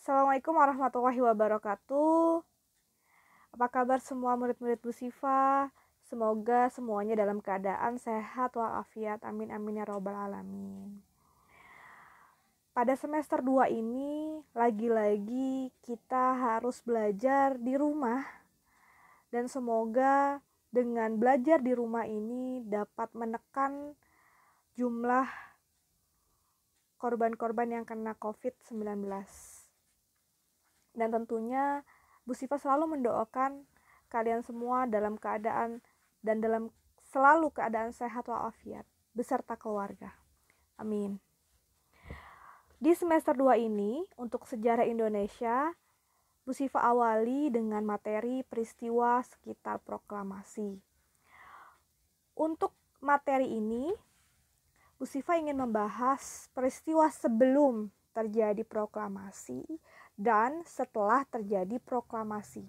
Assalamualaikum warahmatullahi wabarakatuh. Apa kabar semua murid-murid Bu Siva? Semoga semuanya dalam keadaan sehat walafiat. Amin amin ya robbal alamin. Pada semester 2 ini lagi-lagi kita harus belajar di rumah dan semoga dengan belajar di rumah ini dapat menekan jumlah korban-korban yang kena COVID-19. Dan tentunya Bu Siva selalu mendoakan kalian semua dalam keadaan dan dalam selalu keadaan sehat walafiat beserta keluarga. Amin. Di semester 2 ini, untuk sejarah Indonesia, Bu Siva awali dengan materi peristiwa sekitar proklamasi. Untuk materi ini, Bu Siva ingin membahas peristiwa sebelum terjadi proklamasi dan setelah terjadi proklamasi.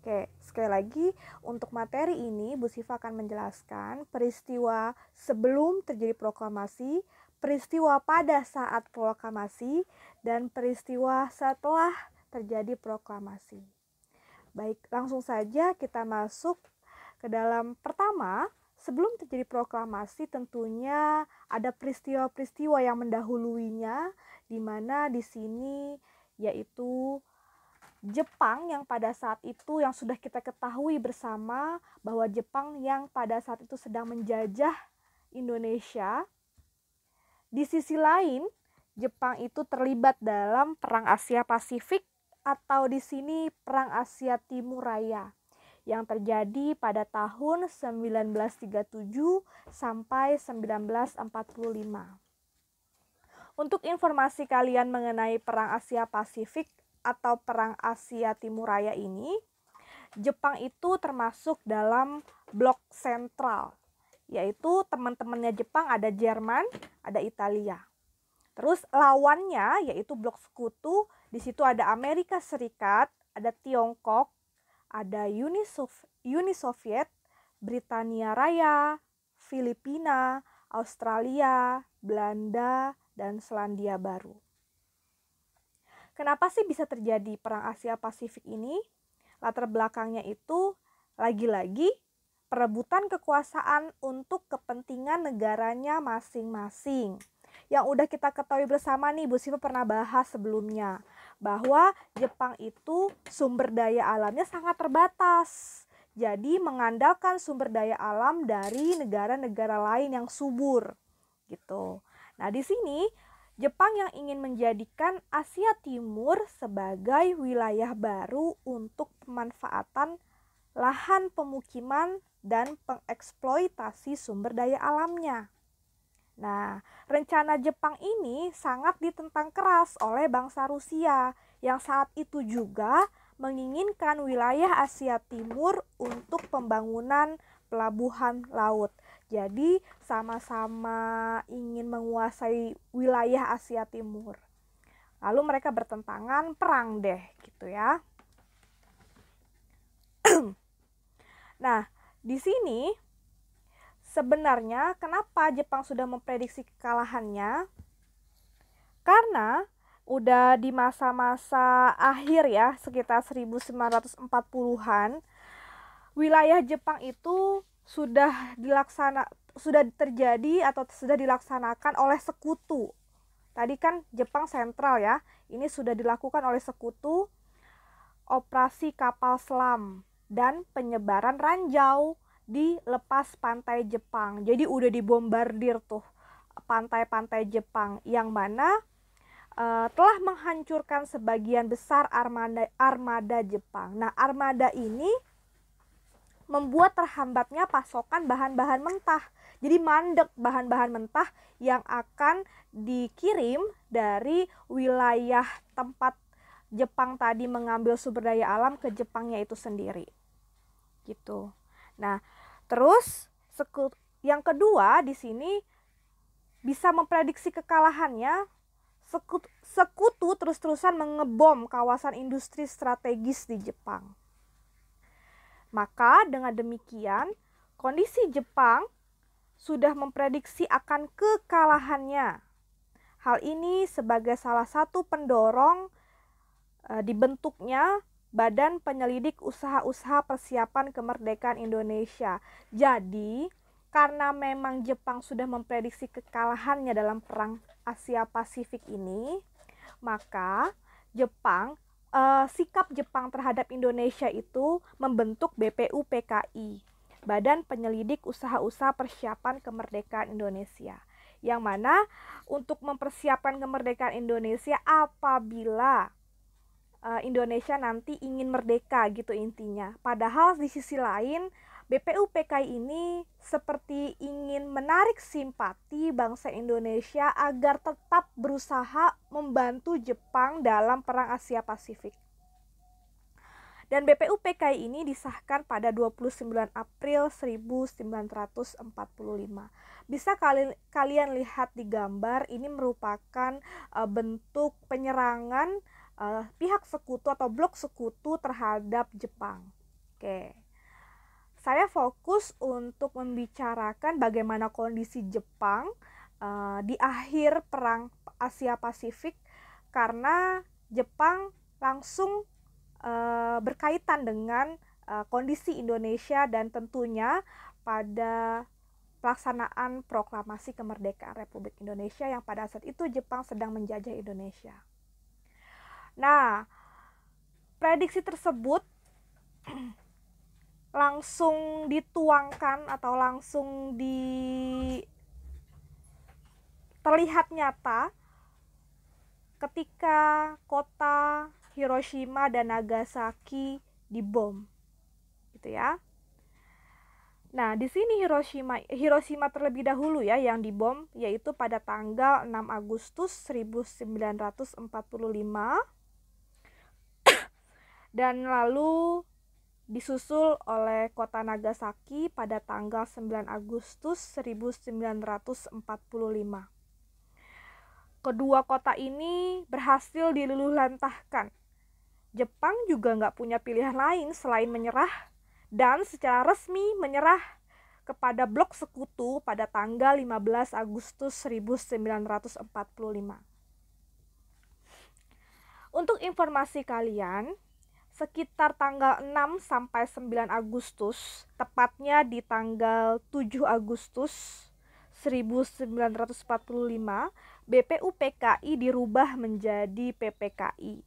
Oke, sekali lagi untuk materi ini Bu Siva akan menjelaskan peristiwa sebelum terjadi proklamasi, peristiwa pada saat proklamasi, dan peristiwa setelah terjadi proklamasi. Baik, langsung saja kita masuk ke dalam pertama, sebelum terjadi proklamasi tentunya ada peristiwa-peristiwa yang mendahuluinya di mana di sini yaitu Jepang yang pada saat itu yang sudah kita ketahui bersama bahwa Jepang yang pada saat itu sedang menjajah Indonesia. Di sisi lain, Jepang itu terlibat dalam Perang Asia Pasifik atau di sini Perang Asia Timur Raya yang terjadi pada tahun 1937 sampai 1945. Untuk informasi kalian mengenai Perang Asia Pasifik atau Perang Asia Timur Raya ini, Jepang itu termasuk dalam blok sentral, yaitu teman-temannya Jepang ada Jerman, ada Italia. Terus lawannya yaitu blok sekutu, di situ ada Amerika Serikat, ada Tiongkok, ada Uni, Sof Uni Soviet, Britania Raya, Filipina, Australia, Belanda, dan Selandia Baru. Kenapa sih bisa terjadi Perang Asia Pasifik ini? Latar belakangnya itu lagi-lagi perebutan kekuasaan untuk kepentingan negaranya masing-masing. Yang udah kita ketahui bersama nih, Bu Siva pernah bahas sebelumnya bahwa Jepang itu sumber daya alamnya sangat terbatas. Jadi mengandalkan sumber daya alam dari negara-negara lain yang subur gitu. Nah, di sini Jepang yang ingin menjadikan Asia Timur sebagai wilayah baru untuk pemanfaatan lahan pemukiman dan pengeksploitasi sumber daya alamnya. Nah, rencana Jepang ini sangat ditentang keras oleh bangsa Rusia yang saat itu juga menginginkan wilayah Asia Timur untuk pembangunan pelabuhan laut. Jadi sama-sama ingin menguasai wilayah Asia Timur. Lalu mereka bertentangan, perang deh gitu ya. nah, di sini sebenarnya kenapa Jepang sudah memprediksi kekalahannya? Karena udah di masa-masa akhir ya, sekitar 1940-an, wilayah Jepang itu sudah dilaksana sudah terjadi atau sudah dilaksanakan oleh sekutu. Tadi kan Jepang sentral ya. Ini sudah dilakukan oleh sekutu operasi kapal selam dan penyebaran ranjau di lepas pantai Jepang. Jadi udah dibombardir tuh pantai-pantai Jepang yang mana uh, telah menghancurkan sebagian besar armada armada Jepang. Nah, armada ini membuat terhambatnya pasokan bahan-bahan mentah. Jadi mandek bahan-bahan mentah yang akan dikirim dari wilayah tempat Jepang tadi mengambil sumber daya alam ke Jepangnya itu sendiri. Gitu. Nah, terus yang kedua di sini bisa memprediksi kekalahannya sekutu, sekutu terus-terusan mengebom kawasan industri strategis di Jepang. Maka dengan demikian, kondisi Jepang sudah memprediksi akan kekalahannya. Hal ini sebagai salah satu pendorong e, dibentuknya Badan Penyelidik Usaha-usaha Persiapan Kemerdekaan Indonesia. Jadi, karena memang Jepang sudah memprediksi kekalahannya dalam perang Asia Pasifik ini, maka Jepang uh, sikap Jepang terhadap Indonesia itu membentuk BPUPKI, Badan Penyelidik Usaha-Usaha Persiapan Kemerdekaan Indonesia. Yang mana untuk mempersiapkan kemerdekaan Indonesia apabila eh, Indonesia nanti ingin merdeka gitu intinya. Padahal di sisi lain BPUPKI ini seperti ingin menarik simpati bangsa Indonesia agar tetap berusaha membantu Jepang dalam Perang Asia Pasifik. Dan BPUPKI ini disahkan pada 29 April 1945. Bisa kalian kalian lihat di gambar ini merupakan uh, bentuk penyerangan uh, pihak sekutu atau blok sekutu terhadap Jepang. Oke. Okay saya fokus untuk membicarakan bagaimana kondisi Jepang uh, di akhir perang Asia Pasifik karena Jepang langsung uh, berkaitan dengan uh, kondisi Indonesia dan tentunya pada pelaksanaan proklamasi kemerdekaan Republik Indonesia yang pada saat itu Jepang sedang menjajah Indonesia. Nah, prediksi tersebut langsung dituangkan atau langsung di terlihat nyata ketika kota Hiroshima dan Nagasaki dibom gitu ya Nah, di sini Hiroshima Hiroshima terlebih dahulu ya yang dibom yaitu pada tanggal 6 Agustus 1945. Dan lalu disusul oleh kota Nagasaki pada tanggal 9 Agustus 1945. Kedua kota ini berhasil diluluh lantahkan. Jepang juga nggak punya pilihan lain selain menyerah dan secara resmi menyerah kepada blok sekutu pada tanggal 15 Agustus 1945. Untuk informasi kalian, sekitar tanggal 6 sampai 9 Agustus, tepatnya di tanggal 7 Agustus 1945, BPUPKI dirubah menjadi PPKI.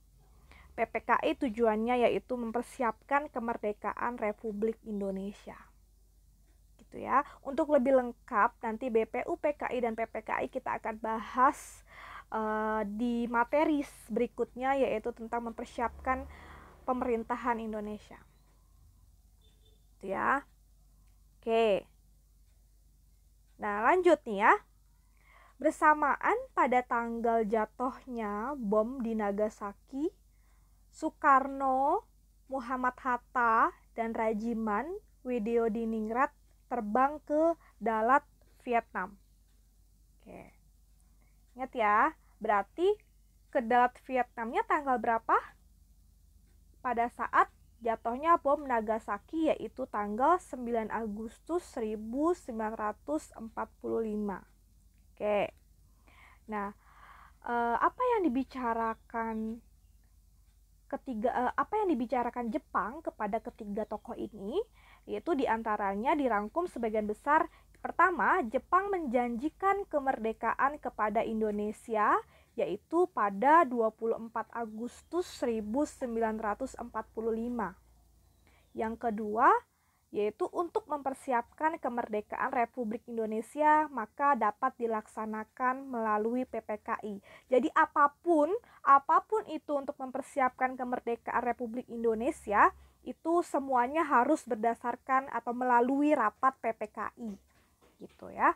PPKI tujuannya yaitu mempersiapkan kemerdekaan Republik Indonesia. Gitu ya. Untuk lebih lengkap nanti BPUPKI dan PPKI kita akan bahas eh, di materi berikutnya yaitu tentang mempersiapkan pemerintahan Indonesia. Itu ya. Oke. Nah, lanjut nih ya. Bersamaan pada tanggal jatuhnya bom di Nagasaki, Soekarno, Muhammad Hatta, dan Rajiman Ningrat terbang ke Dalat, Vietnam. Oke. Ingat ya, berarti ke Dalat Vietnamnya tanggal berapa? pada saat jatuhnya bom Nagasaki yaitu tanggal 9 Agustus 1945. Oke. Nah, eh, apa yang dibicarakan ketiga eh, apa yang dibicarakan Jepang kepada ketiga tokoh ini yaitu diantaranya dirangkum sebagian besar pertama Jepang menjanjikan kemerdekaan kepada Indonesia yaitu pada 24 Agustus 1945. Yang kedua, yaitu untuk mempersiapkan kemerdekaan Republik Indonesia maka dapat dilaksanakan melalui PPKI. Jadi apapun, apapun itu untuk mempersiapkan kemerdekaan Republik Indonesia itu semuanya harus berdasarkan atau melalui rapat PPKI. Gitu ya.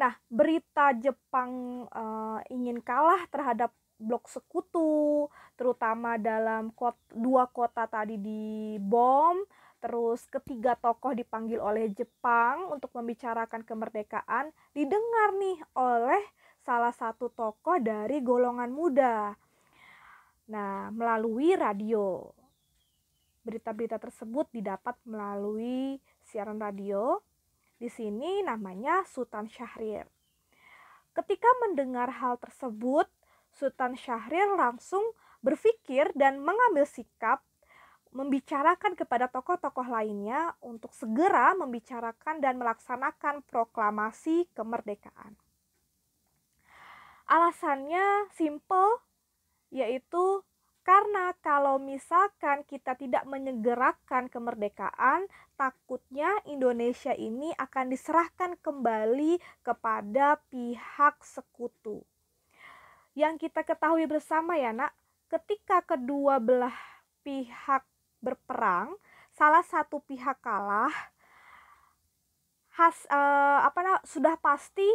Nah, berita Jepang uh, ingin kalah terhadap blok sekutu, terutama dalam kot, dua kota tadi di bom, terus ketiga tokoh dipanggil oleh Jepang untuk membicarakan kemerdekaan, didengar nih oleh salah satu tokoh dari golongan muda. Nah, melalui radio. Berita-berita tersebut didapat melalui siaran radio di sini namanya Sultan Syahrir. Ketika mendengar hal tersebut, Sultan Syahrir langsung berpikir dan mengambil sikap membicarakan kepada tokoh-tokoh lainnya untuk segera membicarakan dan melaksanakan proklamasi kemerdekaan. Alasannya simple, yaitu karena kalau misalkan kita tidak menyegerakan kemerdekaan, takutnya Indonesia ini akan diserahkan kembali kepada pihak sekutu. Yang kita ketahui bersama ya nak, ketika kedua belah pihak berperang, salah satu pihak kalah, has eh, apa nak sudah pasti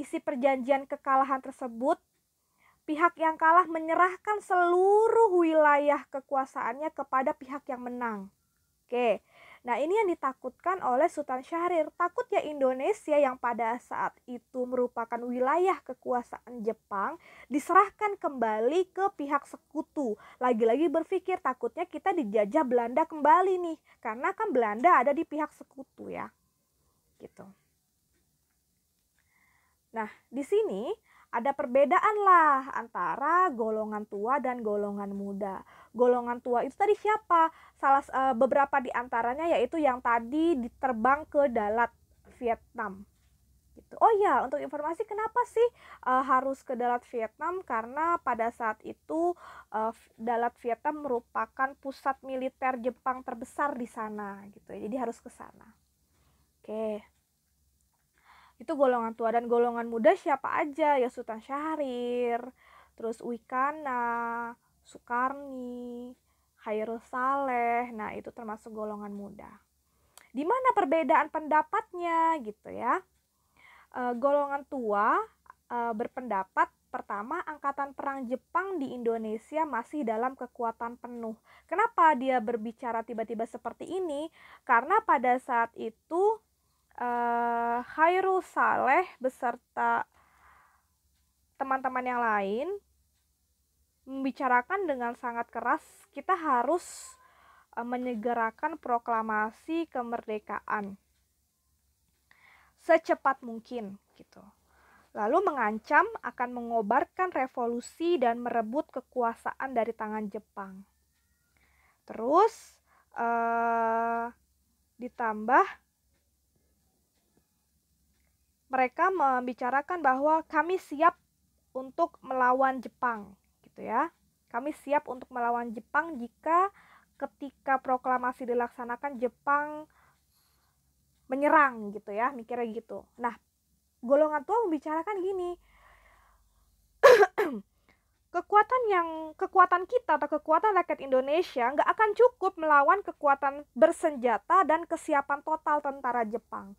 isi perjanjian kekalahan tersebut Pihak yang kalah menyerahkan seluruh wilayah kekuasaannya kepada pihak yang menang. Oke, nah ini yang ditakutkan oleh Sultan Syahrir. Takutnya Indonesia yang pada saat itu merupakan wilayah kekuasaan Jepang diserahkan kembali ke pihak sekutu. Lagi-lagi berpikir takutnya kita dijajah Belanda kembali nih, karena kan Belanda ada di pihak sekutu ya. Gitu. Nah, di sini ada perbedaan lah antara golongan tua dan golongan muda. Golongan tua itu tadi siapa? Salah e, beberapa di antaranya yaitu yang tadi diterbang ke Dalat, Vietnam. Gitu. Oh ya, untuk informasi kenapa sih e, harus ke Dalat Vietnam? Karena pada saat itu e, Dalat Vietnam merupakan pusat militer Jepang terbesar di sana gitu. Ya. Jadi harus ke sana. Oke. Okay itu golongan tua dan golongan muda siapa aja ya Sultan Syahrir terus Wikana Soekarni Khairul Saleh nah itu termasuk golongan muda di mana perbedaan pendapatnya gitu ya e, golongan tua e, berpendapat pertama angkatan perang Jepang di Indonesia masih dalam kekuatan penuh. Kenapa dia berbicara tiba-tiba seperti ini? Karena pada saat itu uh, Khairul Saleh beserta teman-teman yang lain membicarakan dengan sangat keras kita harus uh, menyegerakan proklamasi kemerdekaan secepat mungkin gitu. Lalu mengancam akan mengobarkan revolusi dan merebut kekuasaan dari tangan Jepang. Terus uh, ditambah mereka membicarakan bahwa kami siap untuk melawan Jepang gitu ya. Kami siap untuk melawan Jepang jika ketika proklamasi dilaksanakan Jepang menyerang gitu ya, mikirnya gitu. Nah, golongan tua membicarakan gini. kekuatan yang kekuatan kita atau kekuatan rakyat Indonesia nggak akan cukup melawan kekuatan bersenjata dan kesiapan total tentara Jepang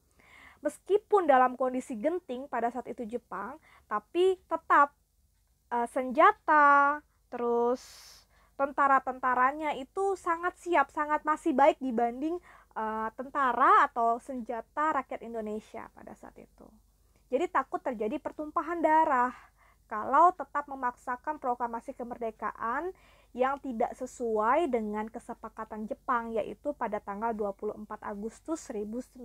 meskipun dalam kondisi genting pada saat itu Jepang, tapi tetap uh, senjata, terus tentara-tentaranya itu sangat siap, sangat masih baik dibanding uh, tentara atau senjata rakyat Indonesia pada saat itu. Jadi takut terjadi pertumpahan darah kalau tetap memaksakan proklamasi kemerdekaan yang tidak sesuai dengan kesepakatan Jepang yaitu pada tanggal 24 Agustus 1945.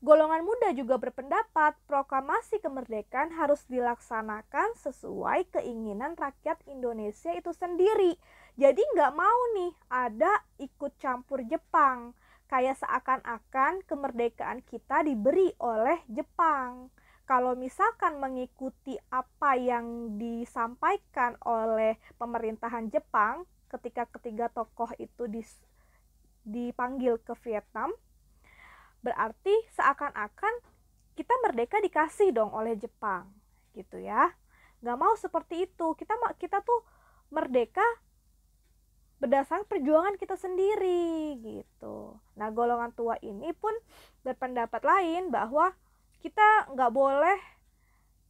Golongan muda juga berpendapat proklamasi kemerdekaan harus dilaksanakan sesuai keinginan rakyat Indonesia itu sendiri. Jadi nggak mau nih ada ikut campur Jepang. Kayak seakan-akan kemerdekaan kita diberi oleh Jepang kalau misalkan mengikuti apa yang disampaikan oleh pemerintahan Jepang ketika ketiga tokoh itu dipanggil ke Vietnam, berarti seakan-akan kita merdeka dikasih dong oleh Jepang, gitu ya. Gak mau seperti itu. Kita kita tuh merdeka berdasarkan perjuangan kita sendiri gitu. Nah, golongan tua ini pun berpendapat lain bahwa kita nggak boleh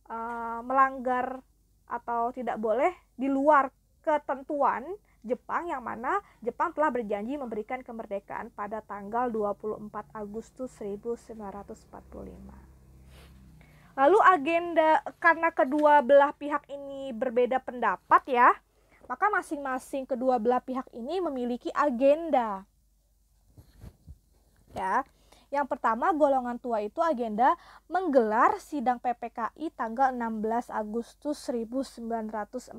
uh, melanggar atau tidak boleh di luar ketentuan Jepang yang mana Jepang telah berjanji memberikan kemerdekaan pada tanggal 24 Agustus 1945. Lalu agenda karena kedua belah pihak ini berbeda pendapat ya, maka masing-masing kedua belah pihak ini memiliki agenda. Ya. Yang pertama, golongan tua itu agenda menggelar sidang PPKI tanggal 16 Agustus 1945.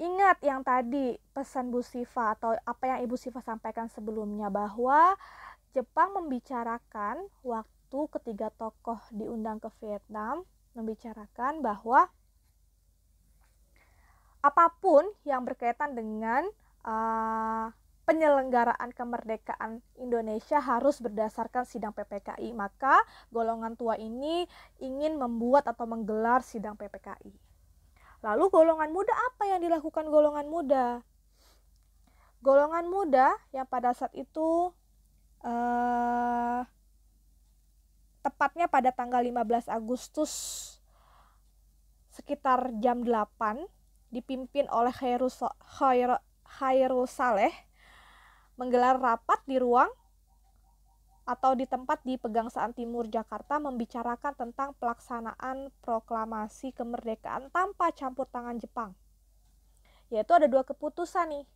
Ingat yang tadi pesan Bu Siva atau apa yang Ibu Siva sampaikan sebelumnya bahwa Jepang membicarakan waktu ketiga tokoh diundang ke Vietnam membicarakan bahwa apapun yang berkaitan dengan uh, penyelenggaraan kemerdekaan Indonesia harus berdasarkan sidang PPKI. Maka golongan tua ini ingin membuat atau menggelar sidang PPKI. Lalu golongan muda apa yang dilakukan golongan muda? Golongan muda yang pada saat itu eh, tepatnya pada tanggal 15 Agustus sekitar jam 8 dipimpin oleh Khairul Khairu, Saleh menggelar rapat di ruang atau di tempat di Pegangsaan Timur Jakarta membicarakan tentang pelaksanaan proklamasi kemerdekaan tanpa campur tangan Jepang. Yaitu ada dua keputusan nih.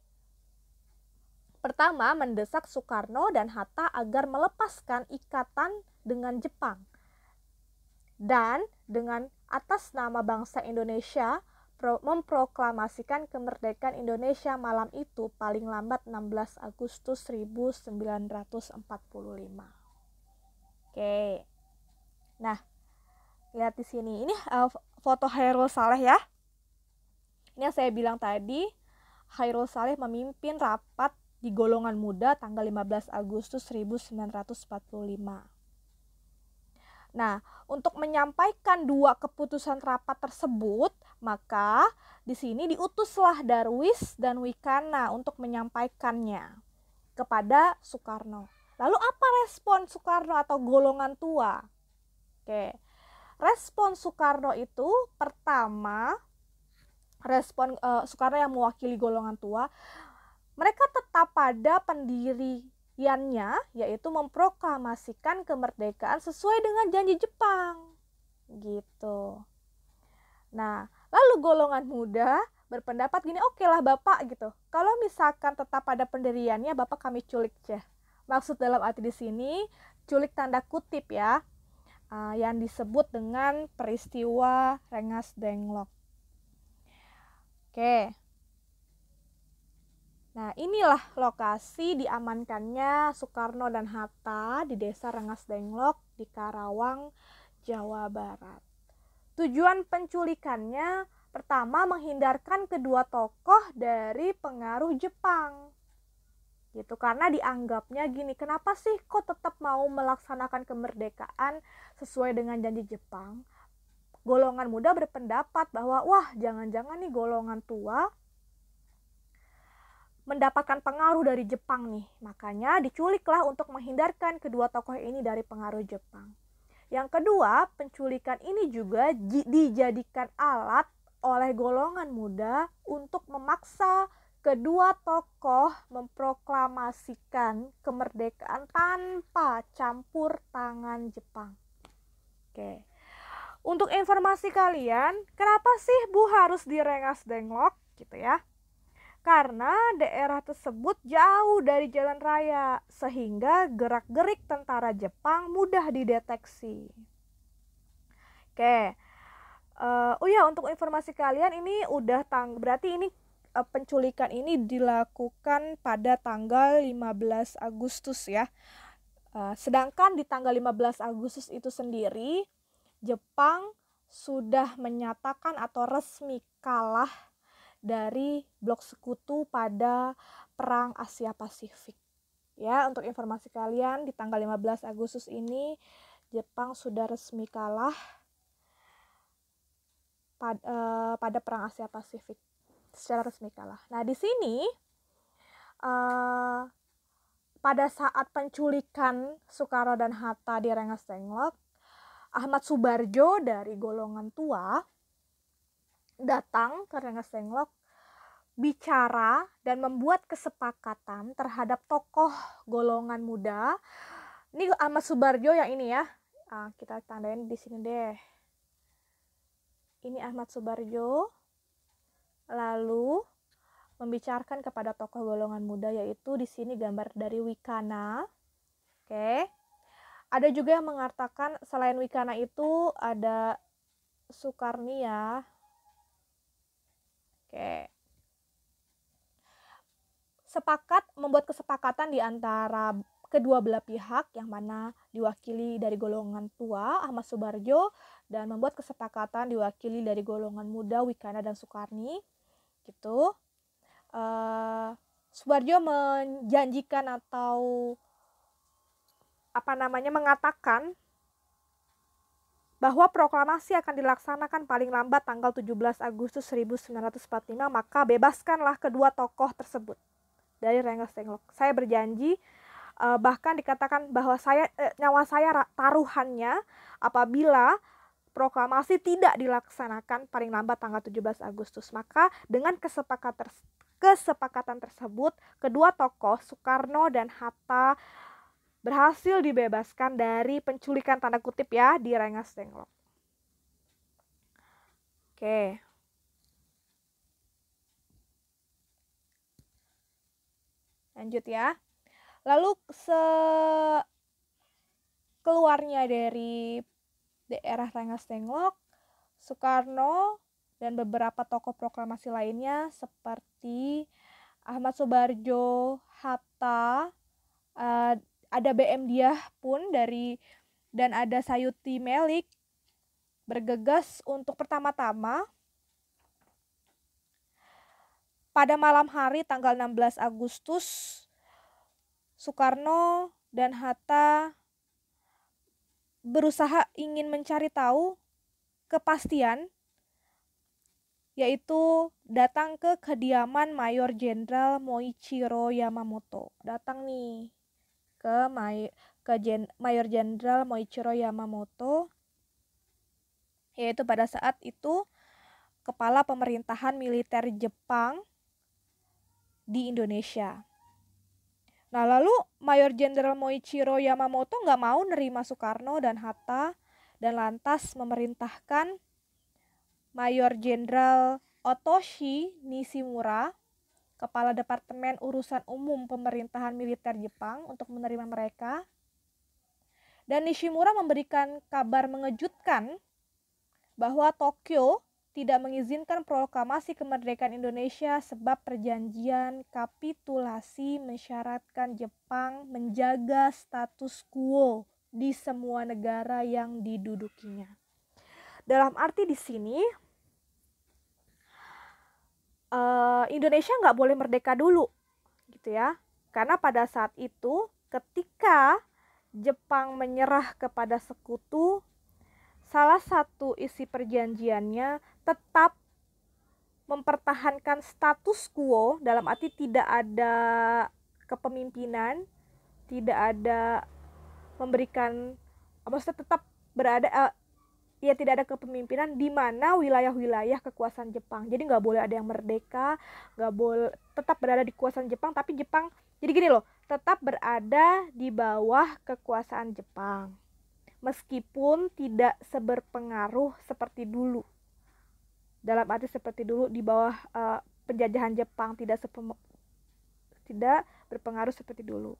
Pertama, mendesak Soekarno dan Hatta agar melepaskan ikatan dengan Jepang. Dan dengan atas nama bangsa Indonesia, memproklamasikan kemerdekaan Indonesia malam itu paling lambat 16 Agustus 1945. Oke. Nah, lihat di sini. Ini uh, foto Hairul Saleh ya. Ini yang saya bilang tadi, Hairul Saleh memimpin rapat di golongan muda tanggal 15 Agustus 1945. Nah, untuk menyampaikan dua keputusan rapat tersebut, maka di sini diutuslah Darwis dan Wikana untuk menyampaikannya kepada Soekarno. Lalu apa respon Soekarno atau golongan tua? Oke. Respon Soekarno itu pertama respon uh, Soekarno yang mewakili golongan tua, mereka tetap pada pendiriannya yaitu memproklamasikan kemerdekaan sesuai dengan janji Jepang. Gitu. Nah, Lalu golongan muda berpendapat gini, oke okay lah Bapak gitu. Kalau misalkan tetap pada pendiriannya, Bapak kami culik ceh. Maksud dalam arti di sini, culik tanda kutip ya, eh, yang disebut dengan peristiwa Rengas Denglok. Oke. Nah, inilah lokasi diamankannya Soekarno dan Hatta di desa Rengas Denglok di Karawang, Jawa Barat. Tujuan penculikannya pertama menghindarkan kedua tokoh dari pengaruh Jepang. Gitu karena dianggapnya gini, kenapa sih kok tetap mau melaksanakan kemerdekaan sesuai dengan janji Jepang? Golongan muda berpendapat bahwa wah, jangan-jangan nih golongan tua mendapatkan pengaruh dari Jepang nih. Makanya diculiklah untuk menghindarkan kedua tokoh ini dari pengaruh Jepang. Yang kedua, penculikan ini juga dijadikan alat oleh golongan muda untuk memaksa kedua tokoh memproklamasikan kemerdekaan tanpa campur tangan Jepang. Oke. Untuk informasi kalian, kenapa sih Bu harus direngas denglok gitu ya? karena daerah tersebut jauh dari jalan raya, sehingga gerak-gerik tentara Jepang mudah dideteksi. Oke, uh, oh ya untuk informasi kalian ini udah tang, berarti ini uh, penculikan ini dilakukan pada tanggal 15 Agustus ya. Uh, sedangkan di tanggal 15 Agustus itu sendiri Jepang sudah menyatakan atau resmi kalah dari blok sekutu pada Perang Asia Pasifik. Ya, untuk informasi kalian di tanggal 15 Agustus ini Jepang sudah resmi kalah pada, uh, eh, pada Perang Asia Pasifik secara resmi kalah. Nah, di sini uh, pada saat penculikan Soekarno dan Hatta di Rengas Tenglok, Ahmad Subarjo dari golongan tua datang ke Rengas bicara dan membuat kesepakatan terhadap tokoh golongan muda. Ini Ahmad Subarjo yang ini ya. Nah, kita tandain di sini deh. Ini Ahmad Subarjo. Lalu membicarakan kepada tokoh golongan muda yaitu di sini gambar dari Wikana. Oke. Ada juga yang mengatakan selain Wikana itu ada Sukarni ya. Oke. Sepakat membuat kesepakatan di antara kedua belah pihak yang mana diwakili dari golongan tua Ahmad Subarjo dan membuat kesepakatan diwakili dari golongan muda Wikana dan Soekarni gitu uh, Subarjo menjanjikan atau apa namanya mengatakan bahwa proklamasi akan dilaksanakan paling lambat tanggal 17 Agustus 1945, maka bebaskanlah kedua tokoh tersebut dari rengas senggol Saya berjanji eh, bahkan dikatakan bahwa saya eh, nyawa saya taruhannya apabila proklamasi tidak dilaksanakan paling lambat tanggal 17 Agustus. Maka dengan kesepakatan kesepakatan tersebut kedua tokoh Soekarno dan Hatta berhasil dibebaskan dari penculikan tanda kutip ya di Rengas Dengklok. Oke. Lanjut ya. Lalu se keluarnya dari daerah Rengas Dengklok, Soekarno dan beberapa tokoh proklamasi lainnya seperti Ahmad Subarjo, Hatta, uh, ada BM Dia pun dari dan ada Sayuti Melik bergegas untuk pertama-tama pada malam hari tanggal 16 Agustus Soekarno dan Hatta berusaha ingin mencari tahu kepastian yaitu datang ke kediaman Mayor Jenderal Moichiro Yamamoto. Datang nih ke May ke Gen Mayor Jenderal Moichiro Yamamoto yaitu pada saat itu kepala pemerintahan militer Jepang di Indonesia. Nah lalu Mayor Jenderal Moichiro Yamamoto nggak mau nerima Soekarno dan Hatta dan lantas memerintahkan Mayor Jenderal Otoshi Nishimura Kepala Departemen Urusan Umum Pemerintahan Militer Jepang untuk menerima mereka. Dan Nishimura memberikan kabar mengejutkan bahwa Tokyo tidak mengizinkan proklamasi kemerdekaan Indonesia sebab perjanjian kapitulasi mensyaratkan Jepang menjaga status quo di semua negara yang didudukinya. Dalam arti di sini, Eh, Indonesia nggak boleh merdeka dulu gitu ya karena pada saat itu ketika Jepang menyerah kepada sekutu salah satu isi perjanjiannya tetap mempertahankan status quo dalam arti tidak ada kepemimpinan tidak ada memberikan maksudnya tetap berada eh, ya tidak ada kepemimpinan di mana wilayah-wilayah kekuasaan Jepang jadi nggak boleh ada yang merdeka nggak boleh tetap berada di kekuasaan Jepang tapi Jepang jadi gini loh tetap berada di bawah kekuasaan Jepang meskipun tidak seberpengaruh seperti dulu dalam arti seperti dulu di bawah uh, penjajahan Jepang tidak sepem- tidak berpengaruh seperti dulu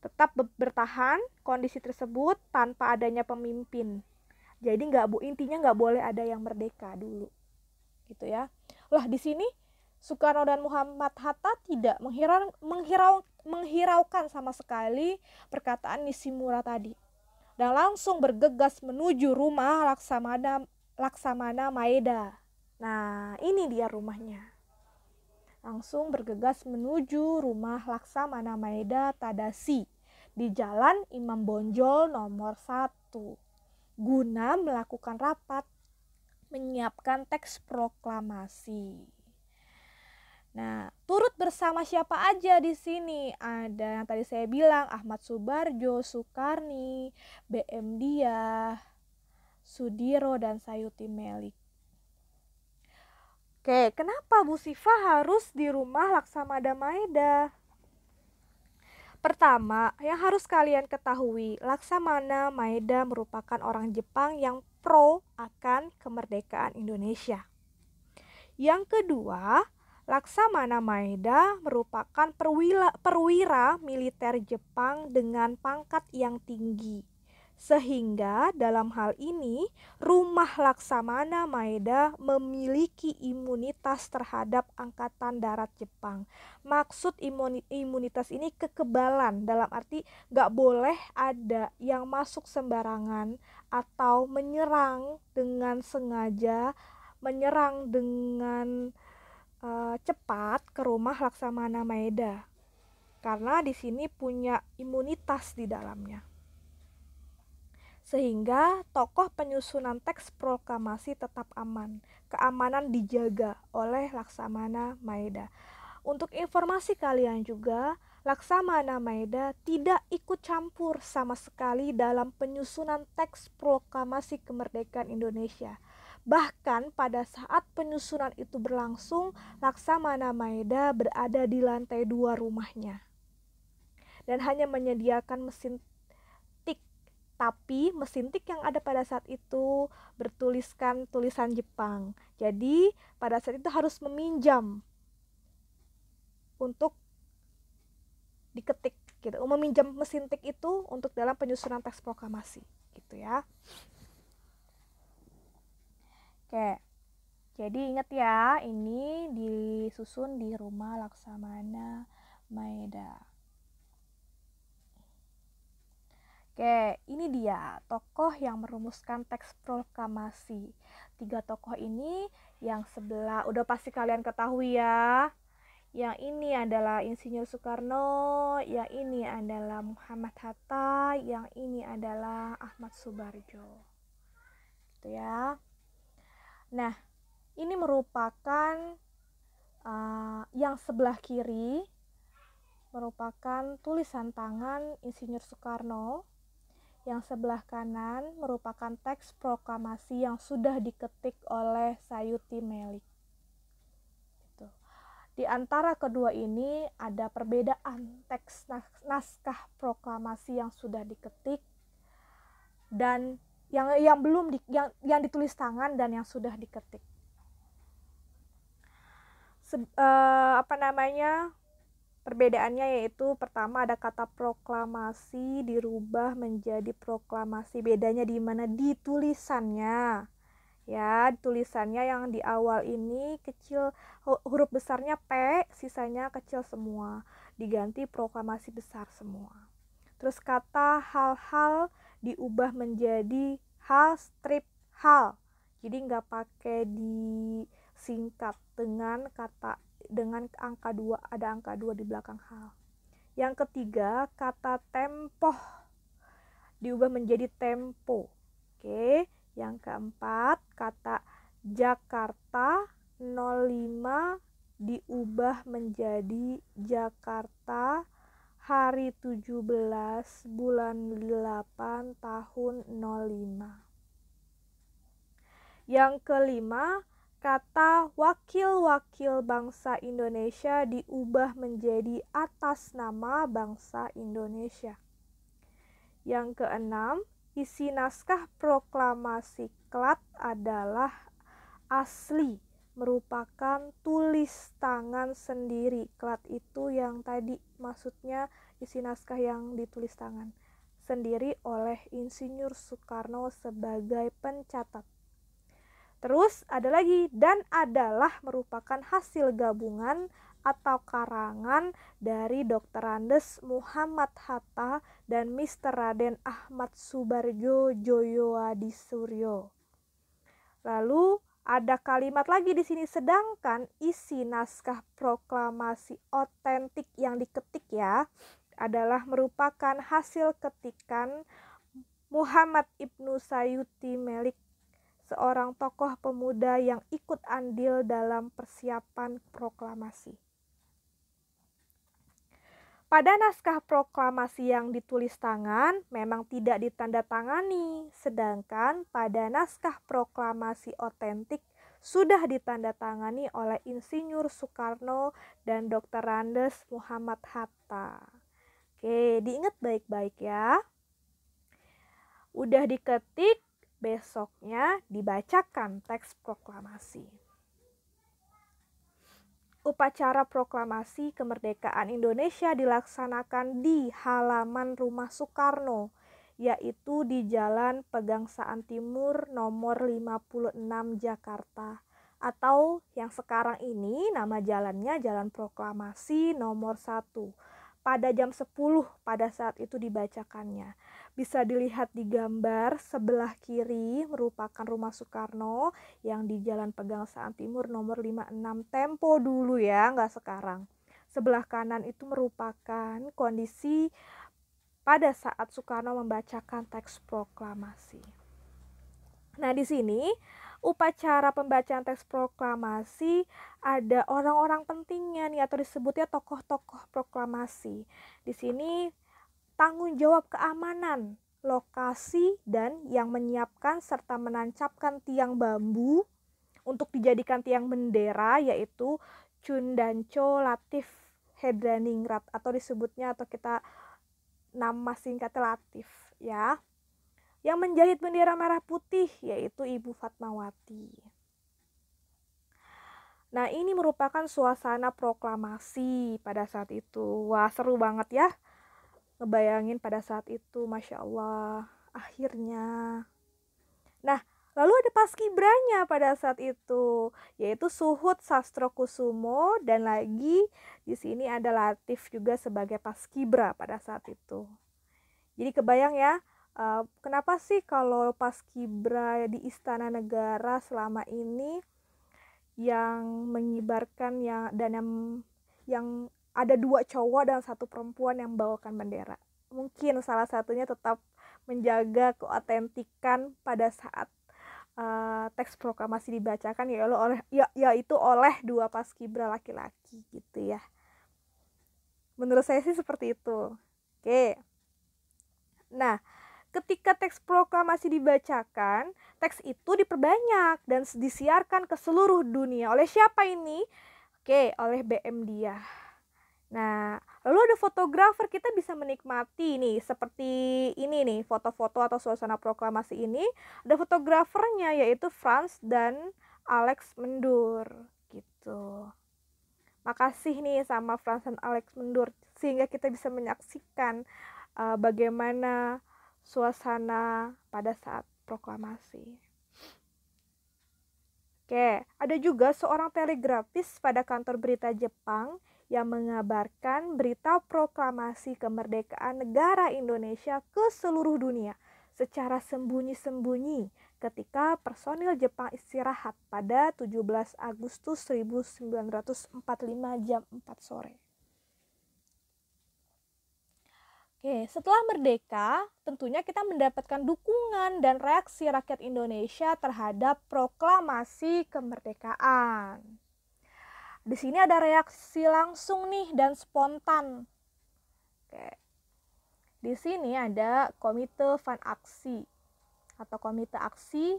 tetap bertahan kondisi tersebut tanpa adanya pemimpin jadi nggak bu intinya nggak boleh ada yang merdeka dulu gitu ya lah di sini Soekarno dan Muhammad Hatta tidak menghirau, menghirau, menghiraukan sama sekali perkataan Nishimura tadi dan langsung bergegas menuju rumah Laksamana Laksamana Maeda. Nah, ini dia rumahnya. Langsung bergegas menuju rumah Laksamana Maeda Tadasi di Jalan Imam Bonjol nomor 1 guna melakukan rapat menyiapkan teks proklamasi. Nah, turut bersama siapa aja di sini? Ada yang tadi saya bilang Ahmad Subarjo, Soekarni, BM Dia, Sudiro dan Sayuti Melik. Oke, kenapa Bu Siva harus di rumah Laksamada Maeda? Pertama, yang harus kalian ketahui, Laksamana Maeda merupakan orang Jepang yang pro akan kemerdekaan Indonesia. Yang kedua, Laksamana Maeda merupakan perwira, perwira militer Jepang dengan pangkat yang tinggi sehingga dalam hal ini rumah Laksamana Maeda memiliki imunitas terhadap angkatan darat Jepang. Maksud imunitas ini kekebalan dalam arti gak boleh ada yang masuk sembarangan atau menyerang dengan sengaja, menyerang dengan uh, cepat ke rumah Laksamana Maeda. Karena di sini punya imunitas di dalamnya sehingga tokoh penyusunan teks proklamasi tetap aman. Keamanan dijaga oleh Laksamana Maeda. Untuk informasi kalian juga, Laksamana Maeda tidak ikut campur sama sekali dalam penyusunan teks proklamasi kemerdekaan Indonesia. Bahkan pada saat penyusunan itu berlangsung, Laksamana Maeda berada di lantai dua rumahnya dan hanya menyediakan mesin tapi mesin tik yang ada pada saat itu bertuliskan tulisan Jepang. Jadi, pada saat itu harus meminjam untuk diketik gitu. Meminjam mesin tik itu untuk dalam penyusunan teks proklamasi gitu ya. Oke. Jadi ingat ya, ini disusun di rumah Laksamana Maeda. Oke, ini dia tokoh yang merumuskan teks proklamasi. Tiga tokoh ini yang sebelah udah pasti kalian ketahui ya. Yang ini adalah Insinyur Soekarno, yang ini adalah Muhammad Hatta, yang ini adalah Ahmad Subarjo. Gitu ya. Nah, ini merupakan uh, yang sebelah kiri merupakan tulisan tangan Insinyur Soekarno yang sebelah kanan merupakan teks proklamasi yang sudah diketik oleh Sayuti Melik. Gitu. Di antara kedua ini ada perbedaan teks naskah proklamasi yang sudah diketik dan yang yang belum di, yang yang ditulis tangan dan yang sudah diketik. Se, uh, apa namanya? Perbedaannya yaitu pertama ada kata proklamasi dirubah menjadi proklamasi. Bedanya di mana di tulisannya. Ya, tulisannya yang di awal ini kecil huruf besarnya P, sisanya kecil semua. Diganti proklamasi besar semua. Terus kata hal-hal diubah menjadi hal strip hal. Jadi nggak pakai singkat dengan kata dengan angka 2, ada angka 2 di belakang hal. Yang ketiga, kata tempo diubah menjadi tempo. Oke. Yang keempat, kata Jakarta 05 diubah menjadi Jakarta hari 17 bulan 8 tahun 05. Yang kelima, kata wakil-wakil bangsa Indonesia diubah menjadi atas nama bangsa Indonesia. Yang keenam, isi naskah proklamasi klat adalah asli merupakan tulis tangan sendiri. Klat itu yang tadi maksudnya isi naskah yang ditulis tangan sendiri oleh Insinyur Soekarno sebagai pencatat. Terus ada lagi dan adalah merupakan hasil gabungan atau karangan dari Dr. Andes Muhammad Hatta dan Mr. Raden Ahmad Subarjo Joyoadi Suryo. Lalu ada kalimat lagi di sini sedangkan isi naskah proklamasi otentik yang diketik ya adalah merupakan hasil ketikan Muhammad Ibnu Sayuti Melik seorang tokoh pemuda yang ikut andil dalam persiapan proklamasi. Pada naskah proklamasi yang ditulis tangan memang tidak ditandatangani, sedangkan pada naskah proklamasi otentik sudah ditandatangani oleh Insinyur Soekarno dan Dr. Randes Muhammad Hatta. Oke, diingat baik-baik ya. Udah diketik, Besoknya dibacakan teks proklamasi. Upacara proklamasi kemerdekaan Indonesia dilaksanakan di halaman rumah Soekarno, yaitu di Jalan Pegangsaan Timur nomor 56 Jakarta atau yang sekarang ini nama jalannya Jalan Proklamasi nomor 1 pada jam 10 pada saat itu dibacakannya. Bisa dilihat di gambar sebelah kiri merupakan rumah Soekarno yang di Jalan Pegangsaan Timur nomor 56 Tempo dulu ya, nggak sekarang. Sebelah kanan itu merupakan kondisi pada saat Soekarno membacakan teks proklamasi. Nah, di sini upacara pembacaan teks proklamasi ada orang-orang pentingnya nih atau disebutnya tokoh-tokoh proklamasi. Di sini tanggung jawab keamanan, lokasi, dan yang menyiapkan serta menancapkan tiang bambu untuk dijadikan tiang bendera yaitu Cundanco Latif Hedraningrat atau disebutnya atau kita nama singkatnya Latif ya. Yang menjahit bendera merah putih yaitu Ibu Fatmawati. Nah, ini merupakan suasana proklamasi pada saat itu. Wah, seru banget ya ngebayangin pada saat itu masya Allah akhirnya nah lalu ada paskibranya pada saat itu yaitu Suhut Sastro Kusumo dan lagi di sini ada Latif juga sebagai paskibra pada saat itu jadi kebayang ya eh, kenapa sih kalau paskibra di istana negara selama ini yang mengibarkan yang dan yang yang ada dua cowok dan satu perempuan yang membawakan bendera. Mungkin salah satunya tetap menjaga keotentikan pada saat uh, teks proklamasi dibacakan ya oleh ya yaitu oleh dua paskibra laki-laki gitu ya. Menurut saya sih seperti itu. Oke. Nah, ketika teks proklamasi dibacakan, teks itu diperbanyak dan disiarkan ke seluruh dunia. Oleh siapa ini? Oke, oleh BM dia. Nah, lalu ada fotografer kita bisa menikmati nih seperti ini nih foto-foto atau suasana proklamasi ini ada fotografernya yaitu Franz dan Alex Mendur gitu. Makasih nih sama Franz dan Alex Mendur sehingga kita bisa menyaksikan uh, bagaimana suasana pada saat proklamasi. Oke, ada juga seorang telegrafis pada kantor berita Jepang yang mengabarkan berita proklamasi kemerdekaan negara Indonesia ke seluruh dunia secara sembunyi-sembunyi ketika personil Jepang istirahat pada 17 Agustus 1945 jam 4 sore. Oke, setelah merdeka, tentunya kita mendapatkan dukungan dan reaksi rakyat Indonesia terhadap proklamasi kemerdekaan di sini ada reaksi langsung nih dan spontan. Oke. Di sini ada komite van aksi atau komite aksi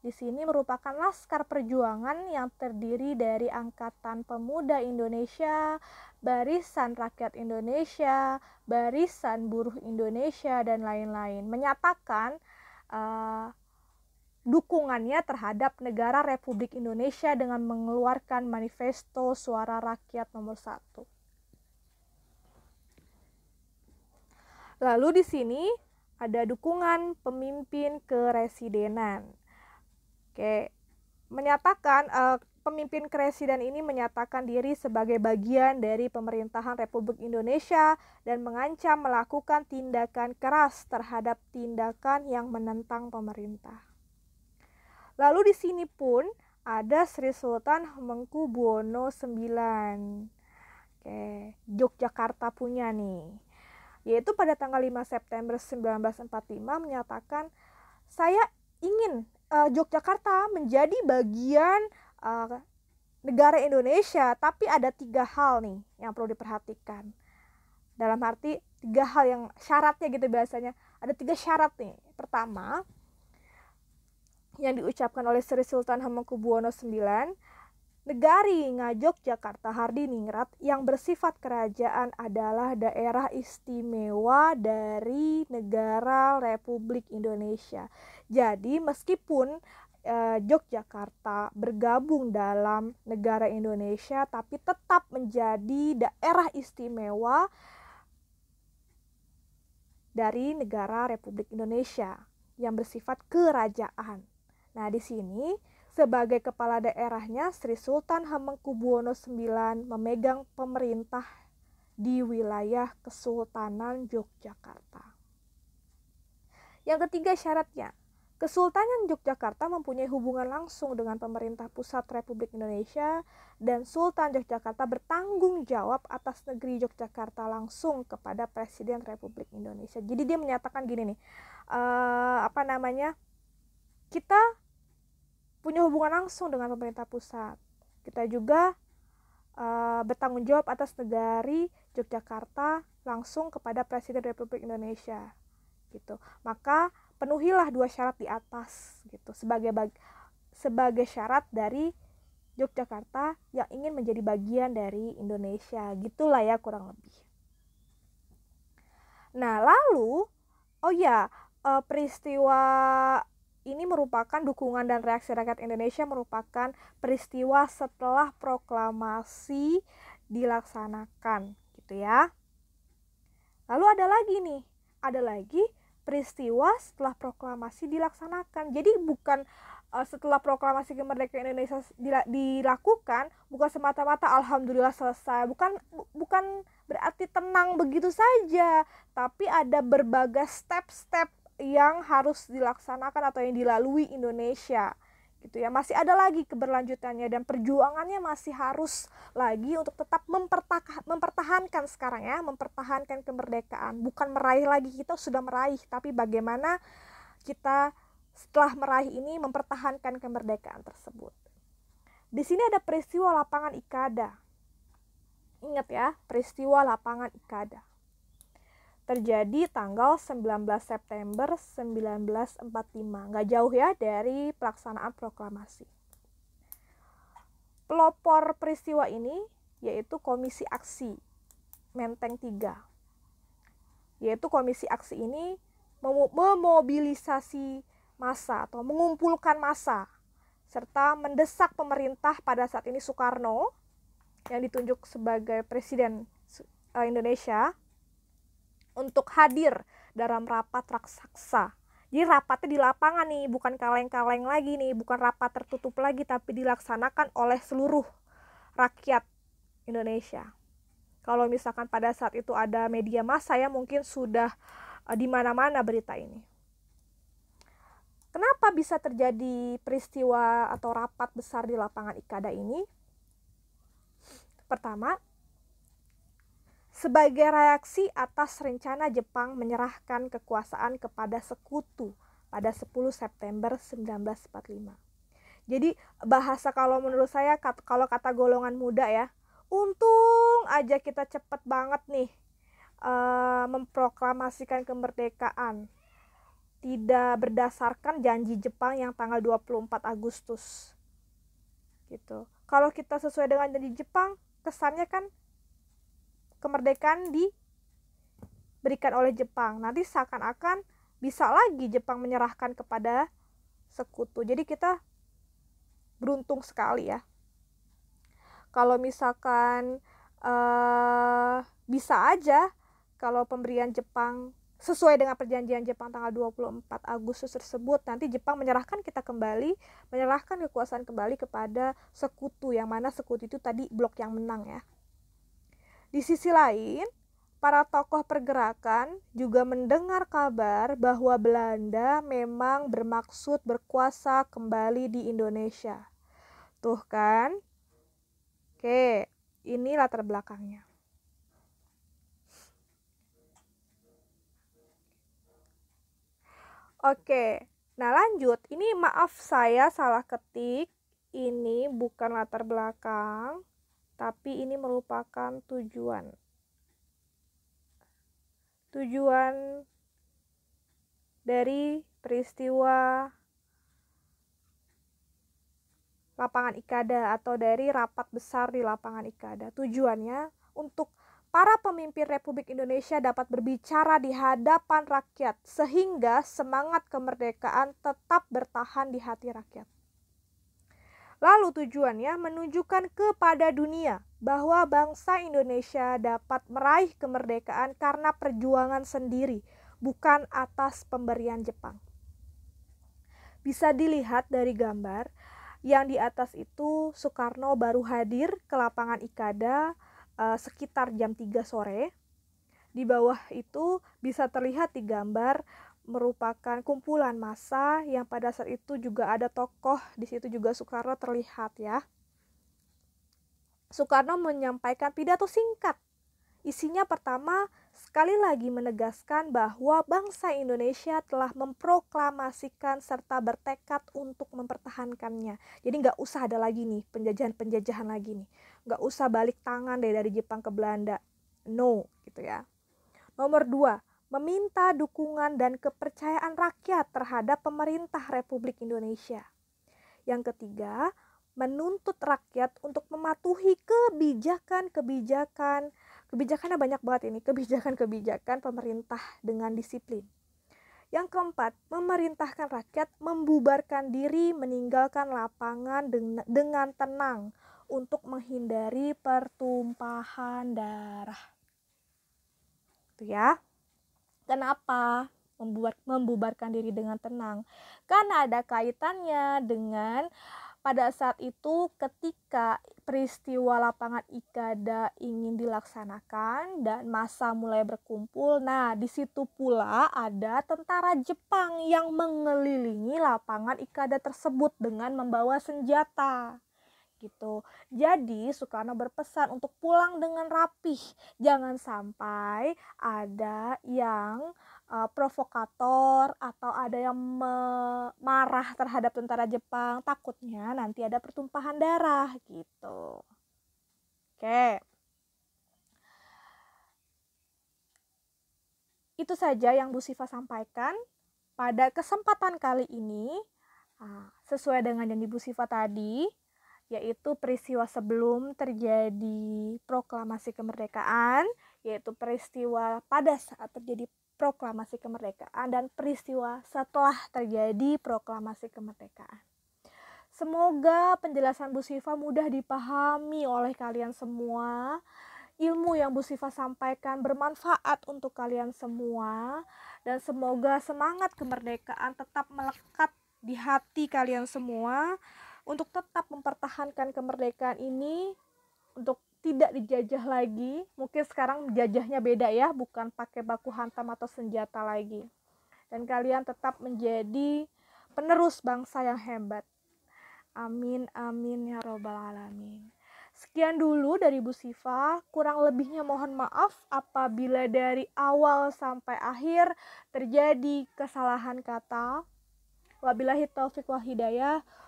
di sini merupakan laskar perjuangan yang terdiri dari Angkatan Pemuda Indonesia, Barisan Rakyat Indonesia, Barisan Buruh Indonesia, dan lain-lain. Menyatakan uh, dukungannya terhadap negara Republik Indonesia dengan mengeluarkan manifesto suara rakyat nomor satu. Lalu di sini ada dukungan pemimpin keresidenan. Oke, menyatakan uh, pemimpin keresidenan ini menyatakan diri sebagai bagian dari pemerintahan Republik Indonesia dan mengancam melakukan tindakan keras terhadap tindakan yang menentang pemerintah. Lalu di sini pun ada Sri Sultan Hamengkubuwono IX. Oke, Yogyakarta punya nih. Yaitu pada tanggal 5 September 1945 menyatakan saya ingin uh, Yogyakarta menjadi bagian uh, negara Indonesia, tapi ada tiga hal nih yang perlu diperhatikan. Dalam arti tiga hal yang syaratnya gitu biasanya. Ada tiga syarat nih. Pertama, yang diucapkan oleh Sri Sultan Hamengkubuwono IX Negari Ngajok Jakarta Hardiningrat yang bersifat kerajaan adalah daerah istimewa dari negara Republik Indonesia. Jadi meskipun eh, Yogyakarta bergabung dalam negara Indonesia tapi tetap menjadi daerah istimewa dari negara Republik Indonesia yang bersifat kerajaan. Nah, di sini sebagai kepala daerahnya Sri Sultan Hamengkubuwono IX memegang pemerintah di wilayah Kesultanan Yogyakarta. Yang ketiga syaratnya, Kesultanan Yogyakarta mempunyai hubungan langsung dengan pemerintah pusat Republik Indonesia dan Sultan Yogyakarta bertanggung jawab atas negeri Yogyakarta langsung kepada Presiden Republik Indonesia. Jadi dia menyatakan gini nih, uh, apa namanya, kita punya hubungan langsung dengan pemerintah pusat. Kita juga uh, bertanggung jawab atas negari Yogyakarta langsung kepada Presiden Republik Indonesia. Gitu. Maka penuhilah dua syarat di atas gitu sebagai bag, sebagai syarat dari Yogyakarta yang ingin menjadi bagian dari Indonesia gitulah ya kurang lebih. Nah lalu oh ya peristiwa ini merupakan dukungan dan reaksi rakyat Indonesia merupakan peristiwa setelah proklamasi dilaksanakan gitu ya. Lalu ada lagi nih, ada lagi peristiwa setelah proklamasi dilaksanakan. Jadi bukan eh, setelah proklamasi kemerdekaan Indonesia dilakukan bukan semata-mata alhamdulillah selesai, bukan bukan berarti tenang begitu saja, tapi ada berbagai step-step yang harus dilaksanakan atau yang dilalui Indonesia gitu ya masih ada lagi keberlanjutannya dan perjuangannya masih harus lagi untuk tetap mempertahankan sekarang ya mempertahankan kemerdekaan bukan meraih lagi kita sudah meraih tapi bagaimana kita setelah meraih ini mempertahankan kemerdekaan tersebut di sini ada peristiwa lapangan Ikada ingat ya peristiwa lapangan Ikada terjadi tanggal 19 September 1945, nggak jauh ya dari pelaksanaan proklamasi. Pelopor peristiwa ini yaitu Komisi Aksi Menteng 3. Yaitu Komisi Aksi ini memobilisasi massa atau mengumpulkan massa serta mendesak pemerintah pada saat ini Soekarno yang ditunjuk sebagai presiden eh, Indonesia untuk hadir dalam rapat raksasa. Jadi rapatnya di lapangan nih, bukan kaleng-kaleng lagi nih, bukan rapat tertutup lagi, tapi dilaksanakan oleh seluruh rakyat Indonesia. Kalau misalkan pada saat itu ada media massa ya mungkin sudah eh, di mana-mana berita ini. Kenapa bisa terjadi peristiwa atau rapat besar di lapangan Ikada ini? Pertama, sebagai reaksi atas rencana Jepang menyerahkan kekuasaan kepada sekutu pada 10 September 1945. Jadi bahasa kalau menurut saya kalau kata golongan muda ya, untung aja kita cepet banget nih eh, memproklamasikan kemerdekaan. Tidak berdasarkan janji Jepang yang tanggal 24 Agustus. Gitu. Kalau kita sesuai dengan janji Jepang, kesannya kan kemerdekaan diberikan oleh Jepang. Nanti seakan-akan bisa lagi Jepang menyerahkan kepada sekutu. Jadi kita beruntung sekali ya. Kalau misalkan uh, bisa aja kalau pemberian Jepang sesuai dengan perjanjian Jepang tanggal 24 Agustus tersebut nanti Jepang menyerahkan kita kembali menyerahkan kekuasaan kembali kepada sekutu yang mana sekutu itu tadi blok yang menang ya di sisi lain, para tokoh pergerakan juga mendengar kabar bahwa Belanda memang bermaksud berkuasa kembali di Indonesia. Tuh kan? Oke, ini latar belakangnya. Oke, nah lanjut. Ini maaf saya salah ketik. Ini bukan latar belakang tapi ini merupakan tujuan. Tujuan dari peristiwa lapangan Ikada atau dari rapat besar di lapangan Ikada. Tujuannya untuk para pemimpin Republik Indonesia dapat berbicara di hadapan rakyat sehingga semangat kemerdekaan tetap bertahan di hati rakyat. Lalu tujuannya menunjukkan kepada dunia bahwa bangsa Indonesia dapat meraih kemerdekaan karena perjuangan sendiri, bukan atas pemberian Jepang. Bisa dilihat dari gambar yang di atas itu Soekarno baru hadir ke lapangan Ikada eh, sekitar jam 3 sore. Di bawah itu bisa terlihat di gambar merupakan kumpulan massa yang pada saat itu juga ada tokoh di situ juga Soekarno terlihat ya. Soekarno menyampaikan pidato singkat. Isinya pertama sekali lagi menegaskan bahwa bangsa Indonesia telah memproklamasikan serta bertekad untuk mempertahankannya. Jadi nggak usah ada lagi nih penjajahan-penjajahan lagi nih. Nggak usah balik tangan deh dari Jepang ke Belanda. No gitu ya. Nomor dua, meminta dukungan dan kepercayaan rakyat terhadap pemerintah Republik Indonesia. Yang ketiga, menuntut rakyat untuk mematuhi kebijakan-kebijakan kebijakannya banyak banget ini kebijakan-kebijakan pemerintah dengan disiplin. Yang keempat, memerintahkan rakyat membubarkan diri, meninggalkan lapangan dengan tenang untuk menghindari pertumpahan darah. Itu ya. Kenapa? Membuat membubarkan diri dengan tenang. Karena ada kaitannya dengan pada saat itu ketika peristiwa lapangan Ikada ingin dilaksanakan dan masa mulai berkumpul. Nah, di situ pula ada tentara Jepang yang mengelilingi lapangan Ikada tersebut dengan membawa senjata gitu. Jadi Soekarno berpesan untuk pulang dengan rapih. Jangan sampai ada yang uh, provokator atau ada yang marah terhadap tentara Jepang. Takutnya nanti ada pertumpahan darah gitu. Oke. Itu saja yang Bu Siva sampaikan pada kesempatan kali ini. Ah, sesuai dengan yang Bu Siva tadi, yaitu peristiwa sebelum terjadi proklamasi kemerdekaan, yaitu peristiwa pada saat terjadi proklamasi kemerdekaan dan peristiwa setelah terjadi proklamasi kemerdekaan. Semoga penjelasan Bu Siva mudah dipahami oleh kalian semua. Ilmu yang Bu Siva sampaikan bermanfaat untuk kalian semua dan semoga semangat kemerdekaan tetap melekat di hati kalian semua untuk tetap mempertahankan kemerdekaan ini untuk tidak dijajah lagi mungkin sekarang jajahnya beda ya bukan pakai baku hantam atau senjata lagi dan kalian tetap menjadi penerus bangsa yang hebat amin amin ya robbal alamin Sekian dulu dari Bu Siva. Kurang lebihnya mohon maaf apabila dari awal sampai akhir terjadi kesalahan kata. Wabillahi taufiq wal hidayah.